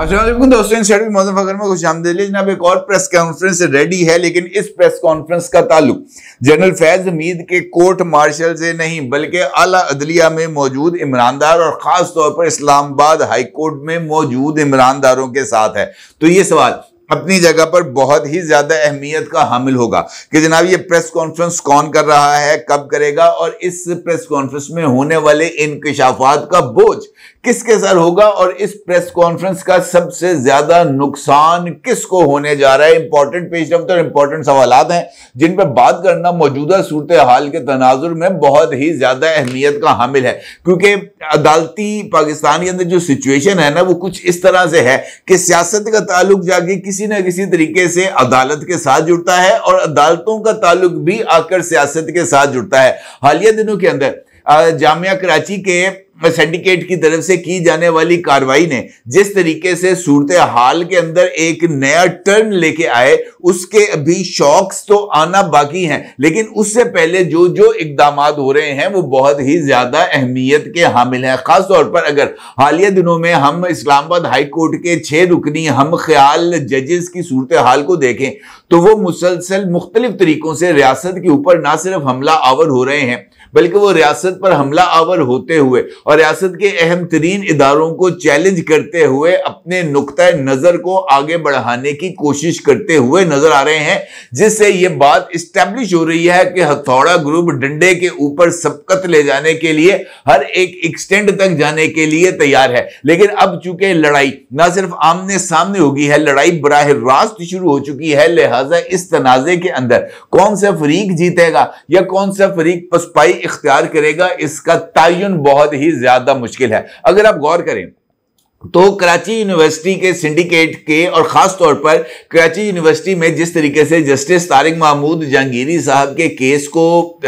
अच्छा, मतलब जनाब एक और प्रेस कॉन्फ्रेंस रेडी है लेकिन इस प्रेस कॉन्फ्रेंस का ताल्लुक जनरल फैज के कोर्ट मार्शल से नहीं बल्कि अला अदलिया में मौजूद इमरान दार और खास तौर पर इस्लामाबाद हाई कोर्ट में मौजूद इमरान दारों के साथ है तो ये सवाल अपनी जगह पर बहुत ही ज्यादा अहमियत का हामिल होगा कि जनाब ये प्रेस कॉन्फ्रेंस कौन कर रहा है कब करेगा और इस प्रेस कॉन्फ्रेंस में होने वाले इनकशाफात का बोझ किसके सर होगा और इस प्रेस कॉन्फ्रेंस का सबसे ज्यादा नुकसान किसको होने जा रहा है इंपॉर्टेंट पेज नंबर तो इंपॉर्टेंट सवाल हैं जिन पर बात करना मौजूदा सूरत हाल के तनाजुर में बहुत ही ज्यादा अहमियत का हामिल है क्योंकि अदालती पाकिस्तान के अंदर जो सिचुएशन है ना वो कुछ इस तरह से है कि सियासत का ताल्लुक जाके किसी ना किसी तरीके से अदालत के साथ जुड़ता है और अदालतों का ताल्लुक भी आकर सियासत के साथ जुड़ता है हालिया दिनों के अंदर जामिया कराची के सिंडिकेट की तरफ से की जाने वाली कार्रवाई ने जिस तरीके से सूरत हाल के अंदर एक नया टर्न लेके आए उसके अभी शॉक्स तो आना बाकी हैं लेकिन उससे पहले जो जो इकदाम हो रहे हैं वो बहुत ही ज्यादा अहमियत के हामिल हैं खासतौर पर अगर हालिया दिनों में हम इस्लामाबाद हाई कोर्ट के छह रुकनी हम ख्याल जजेस की सूरत हाल को देखें तो वो मुसलसल मुख्तलिफ तरीकों से रियासत के ऊपर ना सिर्फ हमला आवर हो रहे हैं बल्कि वो रियासत पर हमला आवर होते हुए और रियासत के अहम तरीन इदारों को चैलेंज करते हुए अपने नुकतः नज़र को आगे बढ़ाने की कोशिश करते हुए नजर आ रहे हैं जिससे ये बात इस्टेब्लिश हो रही है कि हथौड़ा ग्रुप डंडे के ऊपर सबकत ले जाने के लिए हर एक एक्सटेंड तक जाने के लिए तैयार है लेकिन अब चूंकि लड़ाई ना सिर्फ आमने सामने होगी है लड़ाई बराह रास्त शुरू हो चुकी है लिहाजा इस तनाजे के अंदर कौन सा फरीक जीतेगा या कौन सा फरीक पसपाई इख्तियार करेगा इसका तयन बहुत ही ज्यादा मुश्किल है अगर आप गौर करें तो कराची यूनिवर्सिटी के सिंडिकेट के और ख़ास तौर पर कराची यूनिवर्सिटी में जिस तरीके से जस्टिस तारिक महमूद जहांगीरी साहब के केस को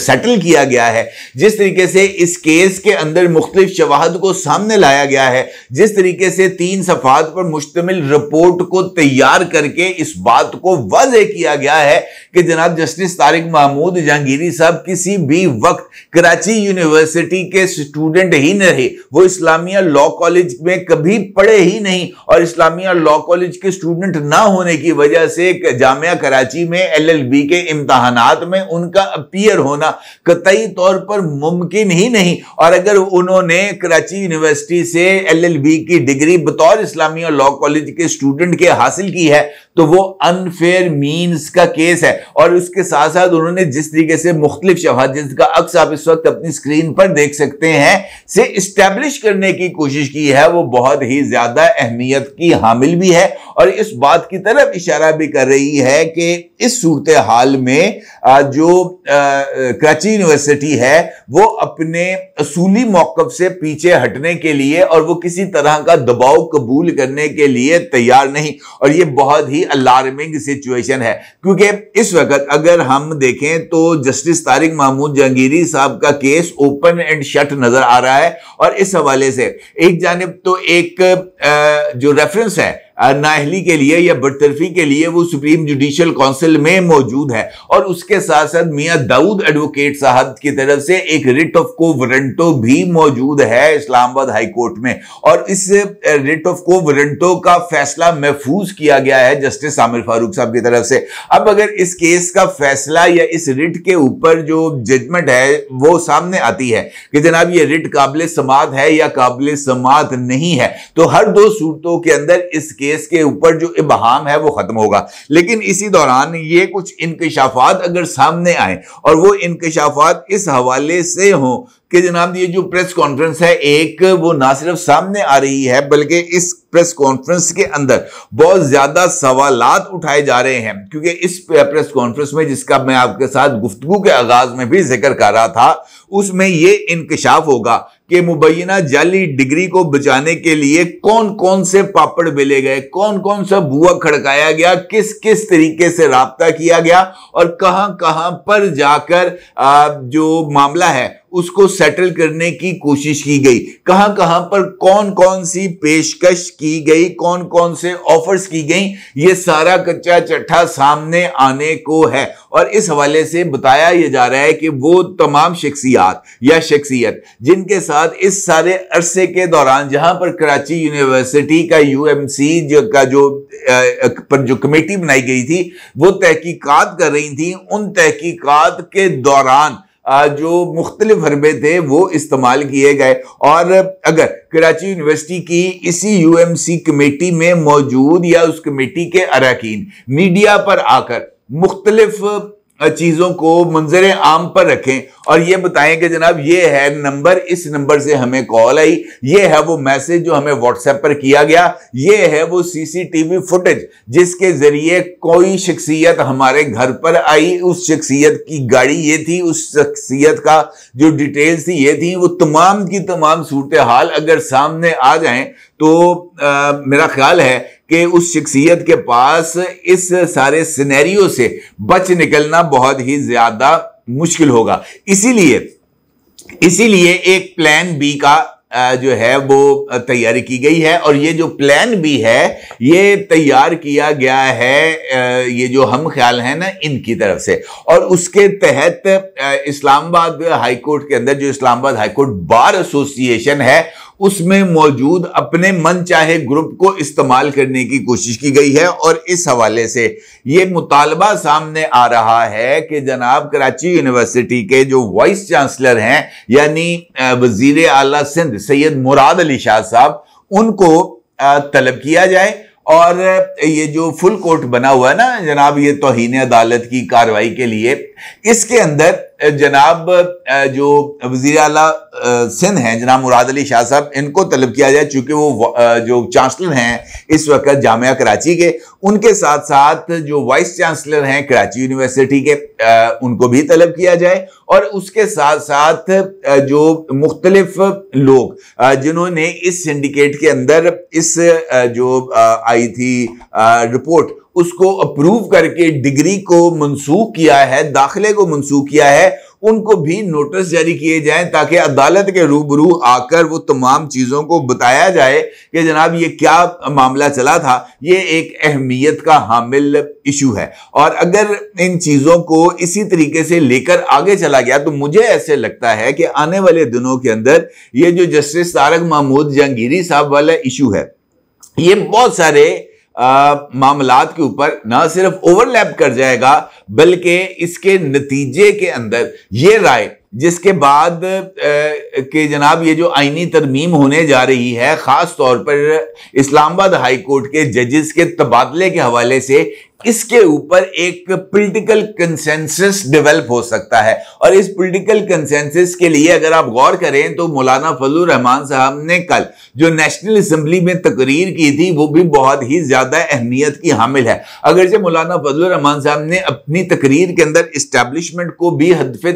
सेटल किया गया है जिस तरीके से इस केस के अंदर मुख्तलिफ शवाहद को सामने लाया गया है जिस तरीके से तीन सफात पर मुश्तमिल रिपोर्ट को तैयार करके इस बात को वाज किया गया है कि जनाब जस्टिस तारिक महमूद जहांगीरी साहब किसी भी वक्त कराची यूनिवर्सिटी के स्टूडेंट ही नहीं रहे वो इस्लामिया लॉ कॉलेज में कभी भी पढ़े ही नहीं और इस्लामिया लॉ कॉलेज के स्टूडेंट ना होने की वजह से जामिया कराची में एलएलबी के इम्तहानात में उनका अपियर होना कतई तौर पर मुमकिन ही नहीं और अगर उन्होंने कराची यूनिवर्सिटी से एलएलबी की डिग्री बतौर इस्लामिया लॉ कॉलेज के स्टूडेंट के हासिल की है तो वो अनफेयर मीन्स का केस है और उसके साथ साथ उन्होंने जिस तरीके से मुख्तलिफ शवाद जिसका अक्स आप इस वक्त अपनी स्क्रीन पर देख सकते हैं से इस्टेब्लिश करने की कोशिश की है वो बहुत ही ज्यादा अहमियत की हामिल भी है और इस बात की तरफ इशारा भी कर रही है कि इस सूरत हाल में जो कराची यूनिवर्सिटी है वो अपने असूली मौकफ से पीछे हटने के लिए और वो किसी तरह का दबाव कबूल करने के लिए तैयार नहीं और ये बहुत ही अलार्मिंग सिचुएशन है क्योंकि इस वक्त अगर हम देखें तो जस्टिस तारिक महमूद जहांगीरी साहब का केस ओपन एंड शट नजर आ रहा है और इस हवाले से एक जानब तो एक जो रेफरेंस है नाहली के लिए या बरतरफी के लिए वो सुप्रीम जुडिशल काउंसिल में मौजूद है और उसके साथ साथ मियाँ दाऊद एडवोकेट साहब की तरफ से एक रिट ऑफ को वरंटो भी मौजूद है इस्लामाबाद हाईकोर्ट में और इस रिट ऑफ को वरंटो का फैसला महफूज किया गया है जस्टिस आमिर फारूक साहब की तरफ से अब अगर इस केस का फैसला या इस रिट के ऊपर जो जजमेंट है वो सामने आती है कि जनाब ये रिट काबिल समात है या काबिल समात नहीं है तो हर दो सूरतों के अंदर इस केस केस के ऊपर जो इबहाम है वो खत्म होगा लेकिन इसी दौरान ये कुछ इंकशाफात अगर सामने आए और वो इंकशाफात इस हवाले से हों कि जनाब ये जो प्रेस कॉन्फ्रेंस है एक वो ना सिर्फ सामने आ रही है बल्कि इस प्रेस कॉन्फ्रेंस के अंदर बहुत ज़्यादा सवालात उठाए जा रहे हैं क्योंकि इस प्रेस कॉन्फ्रेंस में जिसका मैं आपके साथ गुफ्तु के आगाज में भी जिक्र कर रहा था उसमें ये इंकशाफ होगा कि मुबैना जाली डिग्री को बचाने के लिए कौन कौन से पापड़ मिले गए कौन कौन सा बुआ खड़काया गया किस किस तरीके से रबता किया गया और कहां कहां पर जाकर जो मामला है उसको सेटल करने की कोशिश की गई कहां कहां पर कौन कौन सी पेशकश की गई कौन कौन से ऑफर्स की गई ये सारा कच्चा चट्ठा सामने आने को है और इस हवाले से बताया यह जा रहा है कि वो तमाम शख्सियात या शख्सियत जिनके साथ इस सारे अरसे के दौरान जहां पर कराची यूनिवर्सिटी का यूएमसी जो का जो पर जो कमेटी बनाई गई थी वो तहकीकात कर रही थी उन तहकीकात के दौरान जो मुख्तलिफ हरबे थे वो इस्तेमाल किए गए और अगर कराची यूनिवर्सिटी की इसी यूएमसी कमेटी में मौजूद या उस कमेटी के अरकान मीडिया पर आकर मुख्तलिफ चीज़ों को मंजर आम पर रखें और ये बताएं कि जनाब ये है नंबर इस नंबर से हमें कॉल आई ये है वो मैसेज जो हमें व्हाट्सएप पर किया गया ये है वो सीसीटीवी फुटेज जिसके जरिए कोई शख्सियत हमारे घर पर आई उस शख्सियत की गाड़ी ये थी उस शख्सियत का जो डिटेल्स थी ये थी वो तमाम की तमाम सूरत हाल अगर सामने आ जाए तो आ, मेरा ख्याल है कि उस शख्सियत के पास इस सारे सिनेरियो से बच निकलना बहुत ही ज्यादा मुश्किल होगा इसीलिए इसीलिए एक प्लान बी का जो है वो तैयारी की गई है और ये जो प्लान भी है ये तैयार किया गया है ये जो हम ख्याल है ना इनकी तरफ से और उसके तहत इस्लामाबाद हाईकोर्ट के अंदर जो इस्लामाबाद हाईकोर्ट बार एसोसिएशन है उसमें मौजूद अपने मन चाहे ग्रुप को इस्तेमाल करने की कोशिश की गई है और इस हवाले से ये मुतालबा सामने आ रहा है कि जनाब कराची यूनिवर्सिटी के जो वाइस चांसलर हैं यानी वजीर आला सिंध सैयद मुराद अली शाह साहब उनको तलब किया जाए और ये जो फुल कोर्ट बना हुआ है ना जनाब ये तोहन अदालत की कार्रवाई के लिए इसके अंदर जनाब जो वजीर अला सिंध हैं जनाब मुराद अली शाह साहब इनको तलब किया जाए चूंकि वो जो चांसलर हैं इस वक्त जामिया कराची के उनके साथ साथ जो वाइस चांसलर हैं कराची यूनिवर्सिटी के उनको भी तलब किया जाए और उसके साथ साथ जो मुख्तलफ लोग जिन्होंने इस सिंडिकेट के अंदर इस जो आई थी रिपोर्ट उसको अप्रूव करके डिग्री को मनसूख किया है दाखिले को मनसूख किया है उनको भी नोटिस जारी किए जाए ताकि अदालत के रूबरू आकर वो तमाम चीज़ों को बताया जाए कि जनाब ये क्या मामला चला था ये एक अहमियत का हामिल इशू है और अगर इन चीज़ों को इसी तरीके से लेकर आगे चला गया तो मुझे ऐसे लगता है कि आने वाले दिनों के अंदर ये जो जस्टिस तारक महमूद जहांगीरी साहब वाला इशू है ये बहुत सारे मामला के ऊपर ना सिर्फ ओवरलैप कर जाएगा बल्कि इसके नतीजे के अंदर ये राय जिसके बाद के जनाब ये जो आइनी तरमीम होने जा रही है ख़ास तौर पर इस्लामाबाद हाई कोर्ट के जजेस के तबादले के हवाले से इसके ऊपर एक पॉलिटिकल कंसेंसस डेवलप हो सकता है और इस पॉलिटिकल कंसेंसस के लिए अगर आप गौर करें तो मौलाना फजल रहमान साहब ने कल जो नेशनल असम्बली में तकरीर की थी वो भी बहुत ही ज़्यादा अहमियत की हामिल है अगरचे मौलाना फजल रहमान साहब ने अपनी तकरीर के अंदर इस्टेब्लिशमेंट को भी हदफ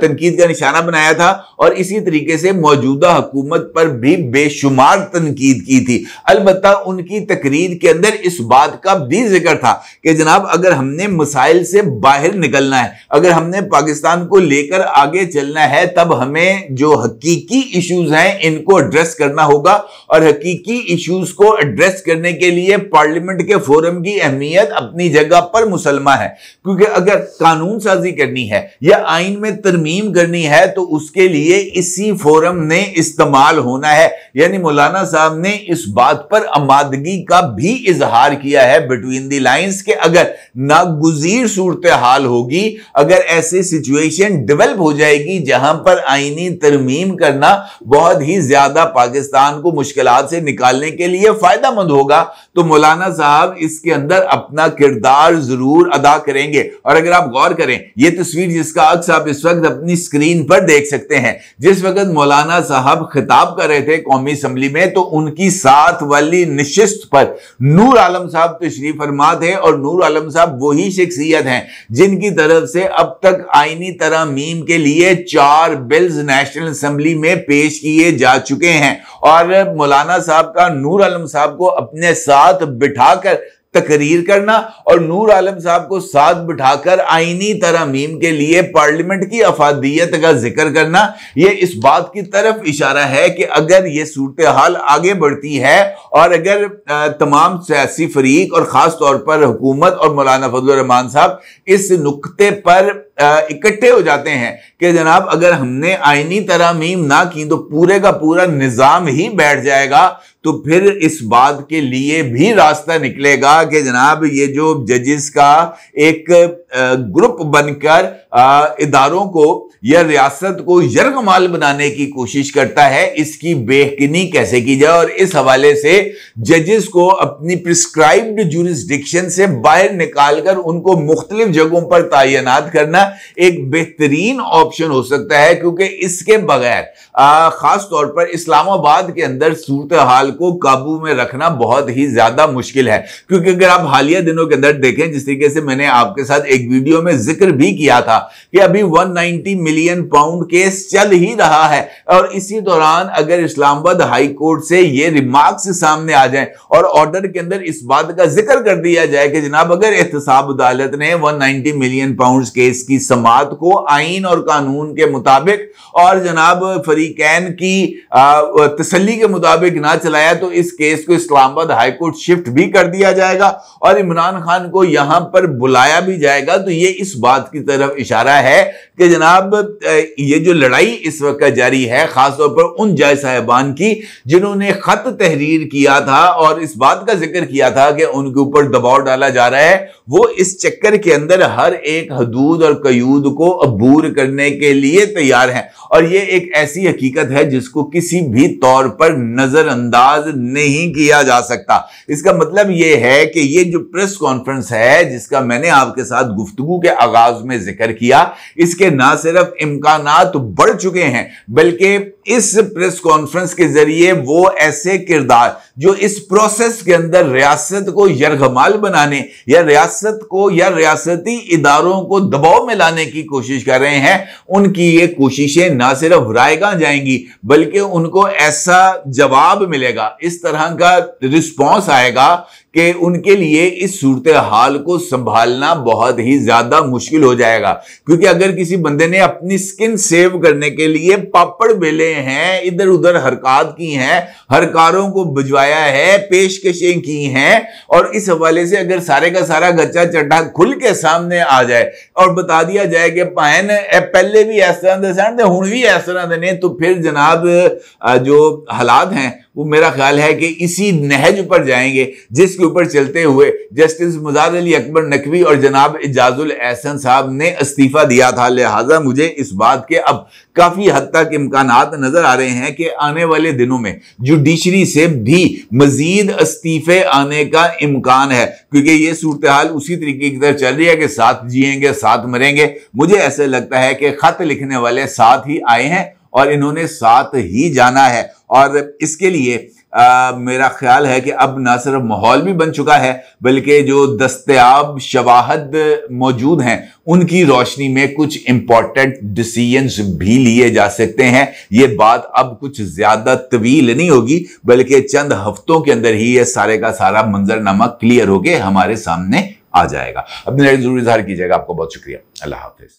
तनकीद का निशाना बनाया था और इसी तरीके से मौजूदा हुकूमत पर भी बेशुमार तनकीद की थी अलबत् उनकी तकरीर के अंदर इस बात का भी जिक्र था कि जनाब अगर हमने मिसाइल से बाहर निकलना है अगर हमने पाकिस्तान को लेकर आगे चलना है तब हमें जो हकीकी इश्यूज हैं इनको एड्रेस करना होगा और हकीकी इश्यूज को एड्रेस करने के लिए पार्लियामेंट के फोरम की अहमियत अपनी जगह पर मुसलमा है क्योंकि अगर कानून साजी करनी है या आइन में तरमीम करनी है तो उसके लिए इसी फोरम ने इस्तेमाल होना है यानी मौलाना साहब ने इस बात पर आमादगी का भी इजहार किया है बिटवीन दी लाइंस के अगर नागुजीर सूरत हाल होगी अगर ऐसी सिचुएशन डेवलप हो जाएगी जहां पर आईनी तरमीम करना बहुत ही ज्यादा पाकिस्तान को मुश्किल से निकालने के लिए फायदा मंद होगा तो मौलाना साहब इसके अंदर अपना किरदार जरूर अदा करेंगे और अगर आप गौर करें यह तस्वीर जिसका अक्स आप इस वक्त अपनी स्क्रीन पर देख सकते हैं जिस वक्त मौलाना साहब खिताब कर रहे थे कौमी असम्बली में तो उनकी साथ वाली निश्चित पर नूर आलम साहब तशरीफ तो फरमा थे और नूर आलम साहब वही शख्सियत हैं जिनकी तरफ से अब तक आइनी मीम के लिए चार बिल्स नेशनल असम्बली में पेश किए जा चुके हैं और मौलाना साहब का नूर आलम साहब को अपने साथ बिठाकर तकरीर करना और नूर आलम साहब को साथ बिठाकर आइनी तरमीम के लिए पार्लियामेंट की अफादियत का जिक्र करना यह इस बात की तरफ इशारा है कि अगर ये सूरत हाल आगे बढ़ती है और अगर तमाम सियासी फरीक और ख़ास तौर पर हुकूमत और मौलाना फजल रहमान साहब इस नुकते पर इकट्ठे हो जाते हैं कि जनाब अगर हमने आईनी तरामीम ना की तो पूरे का पूरा निज़ाम ही बैठ जाएगा तो फिर इस बात के लिए भी रास्ता निकलेगा कि जनाब ये जो जजेस का एक ग्रुप बनकर इदारों को या रियासत को यर्गमाल बनाने की कोशिश करता है इसकी बेहकनी कैसे की जाए और इस हवाले से जजेस को अपनी प्रिस्क्राइब्ड जूरिस्डिक्शन से बाहर निकालकर उनको मुख्तलिफ जगहों पर तैनात करना एक बेहतरीन ऑप्शन हो सकता है क्योंकि इसके बगैर खास तौर पर इस्लामाबाद के अंदर सूरत हाल को काबू में रखना बहुत ही ज्यादा मुश्किल है क्योंकि अगर आप हालिया दिनों के अंदर देखें जिस तरीके से मैंने आपके साथ एक वीडियो में जिक्र भी किया था कि अभी 190 मिलियन पाउंड केस चल ही रहा है और इसी दौरान अगर इस्लामाबाद हाई कोर्ट से ये रिमार्क्स सामने आ जाए और ऑर्डर के अंदर इस बात का जिक्र कर दिया जाए कि जनाब अगर एहतसाब अदालत ने 190 मिलियन पाउंड केस की समात को आइन और कानून के मुताबिक और जनाब फरीकैन की तसली के मुताबिक ना चलाया तो इस केस को इस्लामाबाद हाईकोर्ट शिफ्ट भी कर दिया जाएगा और इमरान खान को यहां पर बुलाया भी जाएगा तो ये इस बात की तरफ इशारा है कि जनाब ये जो लड़ाई इस वक्त जारी है खासतौर पर उन जाय साहिबान की जिन्होंने खत तहरीर किया था और इस बात का जिक्र किया था कि उनके ऊपर दबाव डाला जा रहा है वो इस चक्कर के अंदर हर एक हदूद और कयूद को अबूर करने के लिए तैयार हैं और ये एक ऐसी हकीकत है जिसको किसी भी तौर पर नज़रअंदाज नहीं किया जा सकता इसका मतलब ये है कि ये जो प्रेस कॉन्फ्रेंस है जिसका मैंने आपके साथ गुफ्तगु के आगाज में जिक्र किया इसके ना सिर्फ इम्कान बढ़ चुके हैं बल्कि इस प्रेस कॉन्फ्रेंस के जरिए वो ऐसे किरदार जो इस प्रोसेस के अंदर रियासत को यरगमाल बनाने या रियासत को या रियासती इदारों को दबाव में लाने की कोशिश कर रहे हैं उनकी ये कोशिशें ना सिर्फ रायगा जाएंगी बल्कि उनको ऐसा जवाब मिलेगा इस तरह का रिस्पॉन्स आएगा कि उनके लिए इस सूरत हाल को संभालना बहुत ही ज्यादा मुश्किल हो जाएगा क्योंकि अगर किसी बंदे ने अपनी स्किन सेव करने के लिए पापड़ बेले हैं इधर उधर हरकत की हैं हरकारों को भिजवाया है पेशकशें की हैं और इस हवाले से अगर सारे का सारा गच्चा चड्ढा खुल के सामने आ जाए और बता दिया जाए कि भैन पहले भी इस तरह के सन हूँ भी इस तरह ने तो फिर जनाब जो हालात हैं वो मेरा ख्याल है कि इसी नहज पर जाएंगे जिसके ऊपर चलते हुए जस्टिस मुजाद अली अकबर नकवी और जनाब एजाजुल एहसन साहब ने इस्तीफा दिया था लिहाजा मुझे इस बात के अब काफ़ी हद तक इम्कान नज़र आ रहे हैं कि आने वाले दिनों में जो जुडिशरी से भी मजीद इस्तीफे आने का इम्कान है क्योंकि ये सूरत हाल उसी तरीके की तरह चल रही है कि साथ जियेंगे साथ मरेंगे मुझे ऐसे लगता है कि खत लिखने वाले साथ ही आए हैं और इन्होंने साथ ही जाना है और इसके लिए आ, मेरा ख्याल है कि अब ना सिर्फ माहौल भी बन चुका है बल्कि जो दस्तयाब शवाहद मौजूद हैं उनकी रोशनी में कुछ इंपॉर्टेंट डिसीजंस भी लिए जा सकते हैं ये बात अब कुछ ज़्यादा तवील नहीं होगी बल्कि चंद हफ्तों के अंदर ही ये सारे का सारा मंजरनामा क्लियर होके हमारे सामने आ जाएगा अपने जरूर इजहार कीजिएगा आपको बहुत शुक्रिया अल्लाह हाफिज़